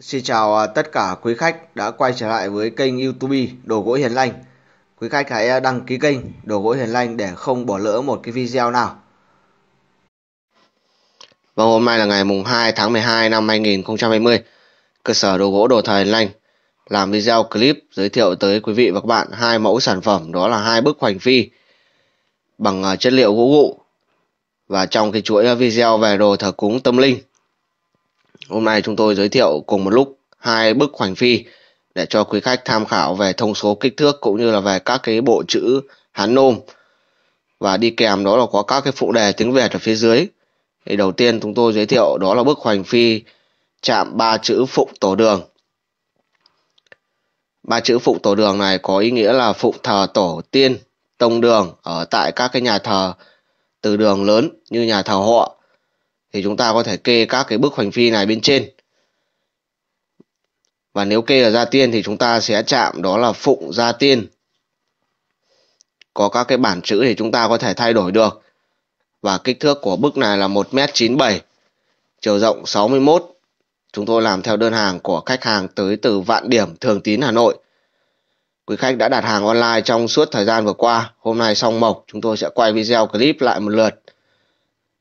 Xin chào à, tất cả quý khách đã quay trở lại với kênh YouTube Đồ gỗ Hiền Lành. Quý khách hãy à, đăng ký kênh Đồ gỗ Hiền Lành để không bỏ lỡ một cái video nào. Và vâng, hôm nay là ngày mùng 2 tháng 12 năm 2020. Cơ sở đồ gỗ Đồ Thời Hiền Lành làm video clip giới thiệu tới quý vị và các bạn hai mẫu sản phẩm đó là hai bức hoành phi bằng à, chất liệu gỗ gụ và trong cái chuỗi video về đồ thờ cúng tâm linh Hôm nay chúng tôi giới thiệu cùng một lúc hai bức hoành phi để cho quý khách tham khảo về thông số kích thước cũng như là về các cái bộ chữ Hán Nôm. Và đi kèm đó là có các cái phụ đề tiếng Việt ở phía dưới. Thì đầu tiên chúng tôi giới thiệu đó là bức hoành phi chạm ba chữ phụng tổ đường. Ba chữ phụng tổ đường này có ý nghĩa là phụng thờ tổ tiên tông đường ở tại các cái nhà thờ từ đường lớn như nhà thờ họ thì chúng ta có thể kê các cái bước hoành phi này bên trên và nếu kê ở gia tiên thì chúng ta sẽ chạm đó là phụng gia tiên có các cái bản chữ thì chúng ta có thể thay đổi được và kích thước của bức này là 1m97 chiều rộng 61 chúng tôi làm theo đơn hàng của khách hàng tới từ Vạn Điểm Thường Tín Hà Nội quý khách đã đặt hàng online trong suốt thời gian vừa qua hôm nay xong mộc chúng tôi sẽ quay video clip lại một lượt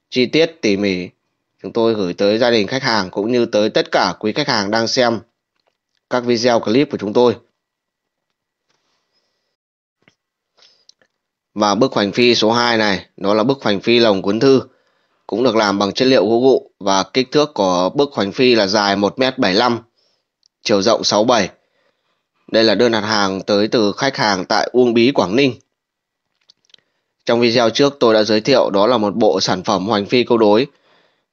chi tiết tỉ mỉ chúng tôi gửi tới gia đình khách hàng cũng như tới tất cả quý khách hàng đang xem các video clip của chúng tôi. Và bức hoành phi số 2 này, nó là bức hoành phi lồng cuốn thư, cũng được làm bằng chất liệu gỗ gụ và kích thước của bức hoành phi là dài 1m75, chiều rộng 67. Đây là đơn đặt hàng tới từ khách hàng tại Uông Bí, Quảng Ninh. Trong video trước tôi đã giới thiệu đó là một bộ sản phẩm hoành phi câu đối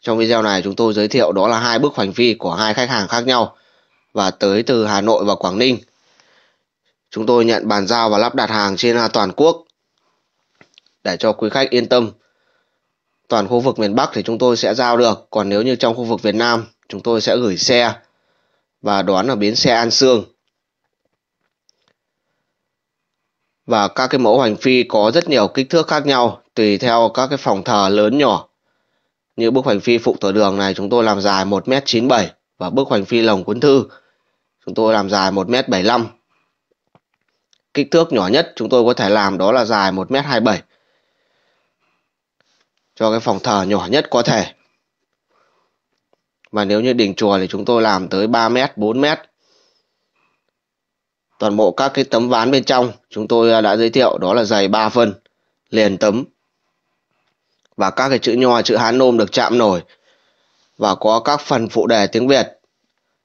trong video này chúng tôi giới thiệu đó là hai bước hoành phi của hai khách hàng khác nhau và tới từ Hà Nội và Quảng Ninh. Chúng tôi nhận bàn giao và lắp đặt hàng trên toàn quốc để cho quý khách yên tâm. Toàn khu vực miền Bắc thì chúng tôi sẽ giao được, còn nếu như trong khu vực Việt Nam chúng tôi sẽ gửi xe và đón ở bến xe An Sương. Và các cái mẫu hoành phi có rất nhiều kích thước khác nhau tùy theo các cái phòng thờ lớn nhỏ như bước hoành phi phụ tổ đường này chúng tôi làm dài 1m97 và bước hoành phi lồng cuốn thư chúng tôi làm dài 1m75. Kích thước nhỏ nhất chúng tôi có thể làm đó là dài 1m27 cho cái phòng thờ nhỏ nhất có thể. Và nếu như đỉnh chùa thì chúng tôi làm tới 3m, 4m. Toàn bộ các cái tấm ván bên trong chúng tôi à, đã giới thiệu đó là dày 3 phân, liền tấm và các cái chữ nho chữ hán nôm được chạm nổi và có các phần phụ đề tiếng việt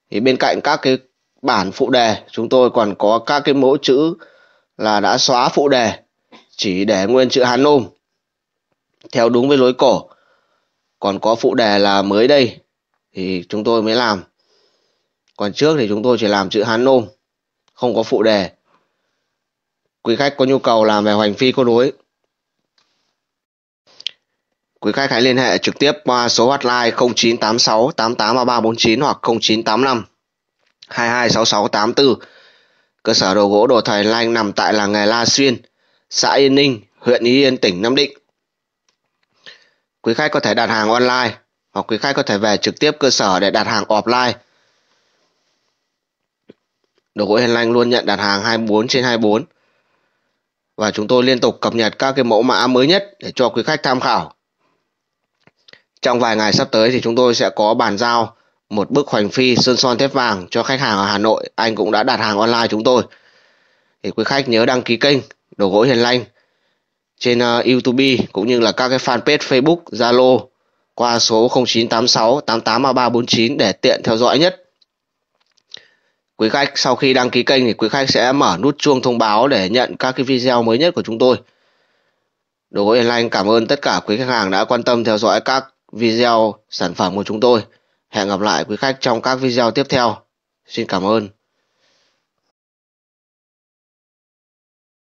thì bên cạnh các cái bản phụ đề chúng tôi còn có các cái mẫu chữ là đã xóa phụ đề chỉ để nguyên chữ hán nôm theo đúng với lối cổ còn có phụ đề là mới đây thì chúng tôi mới làm còn trước thì chúng tôi chỉ làm chữ hán nôm không có phụ đề quý khách có nhu cầu làm về hoành phi câu đối Quý khách hãy liên hệ trực tiếp qua số hotline 0986 883349 hoặc 0985 226684. Cơ sở đồ gỗ đồ Thái Lanh nằm tại làng nghề La Xuyên, xã Yên Ninh, huyện Ý Yên, tỉnh Nam Định. Quý khách có thể đặt hàng online hoặc quý khách có thể về trực tiếp cơ sở để đặt hàng offline. Đồ gỗ Hiền Lanh luôn nhận đặt hàng 24 trên 24 và chúng tôi liên tục cập nhật các cái mẫu mã mới nhất để cho quý khách tham khảo. Trong vài ngày sắp tới thì chúng tôi sẽ có bàn giao một bức hoành phi sơn son thép vàng cho khách hàng ở Hà Nội. Anh cũng đã đặt hàng online chúng tôi. Thì quý khách nhớ đăng ký kênh Đồ Gỗ Hiền Lanh trên uh, YouTube cũng như là các cái fanpage Facebook, Zalo qua số 0986 883349 để tiện theo dõi nhất. Quý khách sau khi đăng ký kênh thì quý khách sẽ mở nút chuông thông báo để nhận các cái video mới nhất của chúng tôi. Đồ Gỗ Hiền Lanh cảm ơn tất cả quý khách hàng đã quan tâm theo dõi các video sản phẩm của chúng tôi. Hẹn gặp lại quý khách trong các video tiếp theo. Xin cảm ơn.